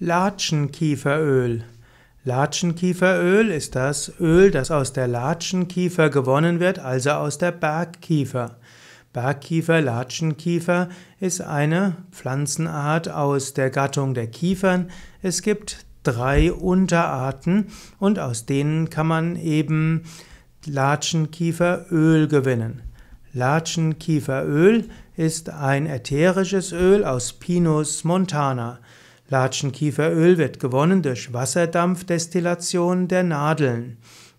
Latschenkieferöl. Latschenkieferöl ist das Öl, das aus der Latschenkiefer gewonnen wird, also aus der Bergkiefer. Bergkiefer, Latschenkiefer ist eine Pflanzenart aus der Gattung der Kiefern. Es gibt drei Unterarten und aus denen kann man eben Latschenkieferöl gewinnen. Latschenkieferöl ist ein ätherisches Öl aus Pinus montana. Latschenkieferöl wird gewonnen durch Wasserdampfdestillation der Nadeln.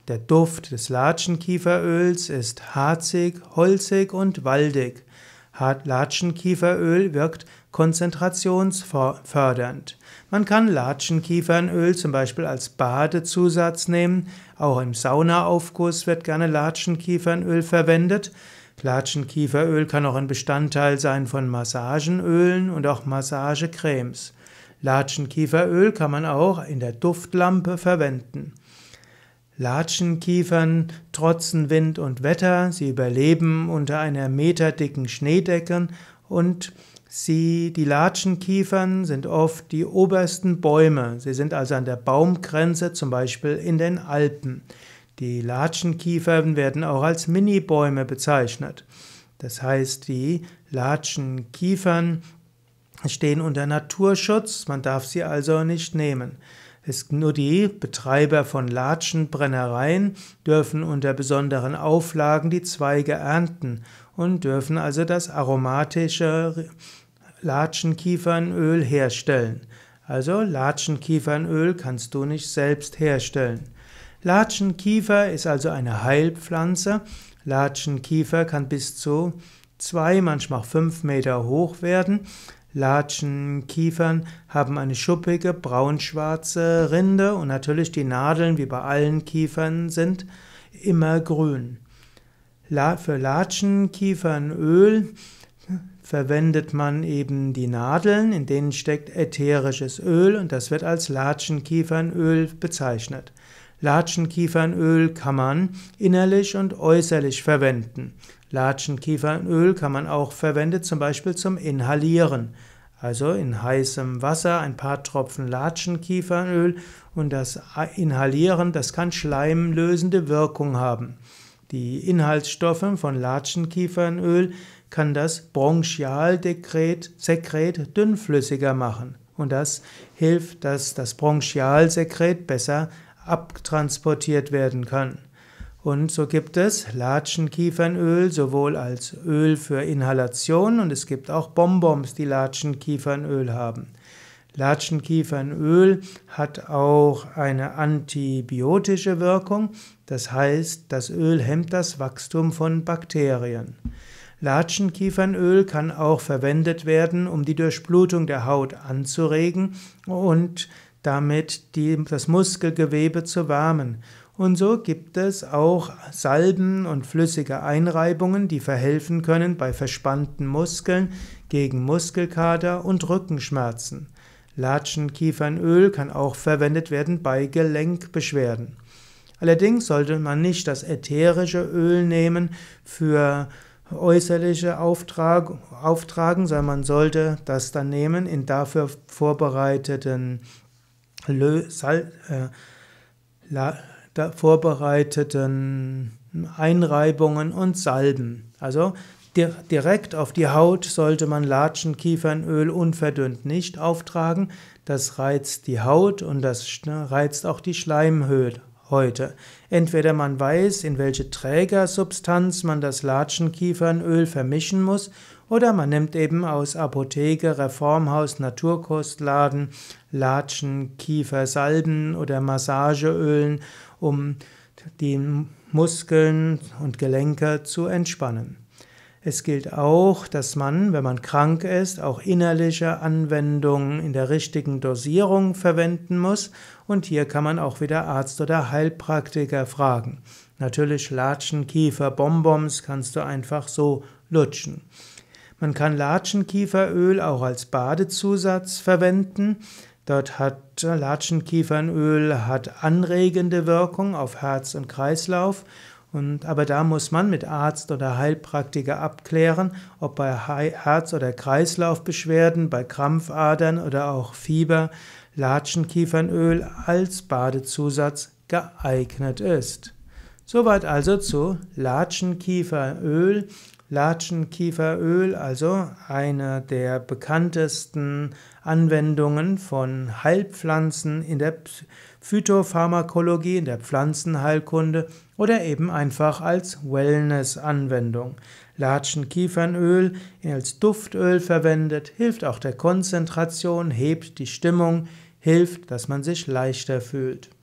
Der Duft des Latschenkieferöls ist harzig, holzig und waldig. Latschenkieferöl wirkt konzentrationsfördernd. Man kann Latschenkiefernöl zum Beispiel als Badezusatz nehmen. Auch im Saunaaufguss wird gerne Latschenkiefernöl verwendet. Latschenkieferöl kann auch ein Bestandteil sein von Massagenölen und auch Massagecremes. Latschenkieferöl kann man auch in der Duftlampe verwenden. Latschenkiefern trotzen Wind und Wetter, sie überleben unter einer meterdicken Schneedecke und sie, die Latschenkiefern sind oft die obersten Bäume. Sie sind also an der Baumgrenze, zum Beispiel in den Alpen. Die Latschenkiefern werden auch als Minibäume bezeichnet. Das heißt, die Latschenkiefern stehen unter Naturschutz, man darf sie also nicht nehmen. Es, nur die Betreiber von Latschenbrennereien dürfen unter besonderen Auflagen die Zweige ernten und dürfen also das aromatische Latschenkiefernöl herstellen. Also Latschenkiefernöl kannst du nicht selbst herstellen. Latschenkiefer ist also eine Heilpflanze. Latschenkiefer kann bis zu zwei, manchmal fünf Meter hoch werden. Latschenkiefern haben eine schuppige braunschwarze Rinde und natürlich die Nadeln, wie bei allen Kiefern, sind immer grün. Für Latschenkiefernöl verwendet man eben die Nadeln, in denen steckt ätherisches Öl und das wird als Latschenkiefernöl bezeichnet. Latschenkiefernöl kann man innerlich und äußerlich verwenden. Latschenkiefernöl kann man auch verwenden, zum Beispiel zum Inhalieren. Also in heißem Wasser ein paar Tropfen Latschenkiefernöl und das Inhalieren, das kann schleimlösende Wirkung haben. Die Inhaltsstoffe von Latschenkiefernöl kann das Bronchialsekret dünnflüssiger machen. Und das hilft, dass das Bronchialsekret besser abtransportiert werden kann. Und so gibt es Latschenkiefernöl sowohl als Öl für Inhalation und es gibt auch Bonbons, die Latschenkiefernöl haben. Latschenkiefernöl hat auch eine antibiotische Wirkung, das heißt, das Öl hemmt das Wachstum von Bakterien. Latschenkiefernöl kann auch verwendet werden, um die Durchblutung der Haut anzuregen und damit die, das Muskelgewebe zu wärmen. Und so gibt es auch Salben und flüssige Einreibungen, die verhelfen können bei verspannten Muskeln gegen Muskelkater und Rückenschmerzen. Latschenkiefernöl kann auch verwendet werden bei Gelenkbeschwerden. Allerdings sollte man nicht das ätherische Öl nehmen für äußerliche Auftrag, Auftragen, sondern man sollte das dann nehmen in dafür vorbereiteten Lö, Sal, äh, la, da, vorbereiteten Einreibungen und Salben. Also di direkt auf die Haut sollte man Latschen, Kiefernöl unverdünnt nicht auftragen. Das reizt die Haut und das ne, reizt auch die Schleimhöhle heute. Entweder man weiß, in welche Trägersubstanz man das Latschenkiefernöl vermischen muss, oder man nimmt eben aus Apotheke, Reformhaus, Naturkostladen Latschen, Kiefersalben oder Massageölen, um die Muskeln und Gelenke zu entspannen. Es gilt auch, dass man, wenn man krank ist, auch innerliche Anwendungen in der richtigen Dosierung verwenden muss. Und hier kann man auch wieder Arzt oder Heilpraktiker fragen. Natürlich Latschen, Kiefer, Bonbons kannst du einfach so lutschen. Man kann Latschenkieferöl auch als Badezusatz verwenden. Dort hat Latschenkiefernöl hat anregende Wirkung auf Herz und Kreislauf. Und, aber da muss man mit Arzt oder Heilpraktiker abklären, ob bei Herz- oder Kreislaufbeschwerden, bei Krampfadern oder auch Fieber Latschenkiefernöl als Badezusatz geeignet ist. Soweit also zu Latschenkieferöl Latschenkieferöl, also eine der bekanntesten Anwendungen von Heilpflanzen in der Phytopharmakologie, in der Pflanzenheilkunde oder eben einfach als Wellness-Anwendung. Latschenkiefernöl als Duftöl verwendet, hilft auch der Konzentration, hebt die Stimmung, hilft, dass man sich leichter fühlt.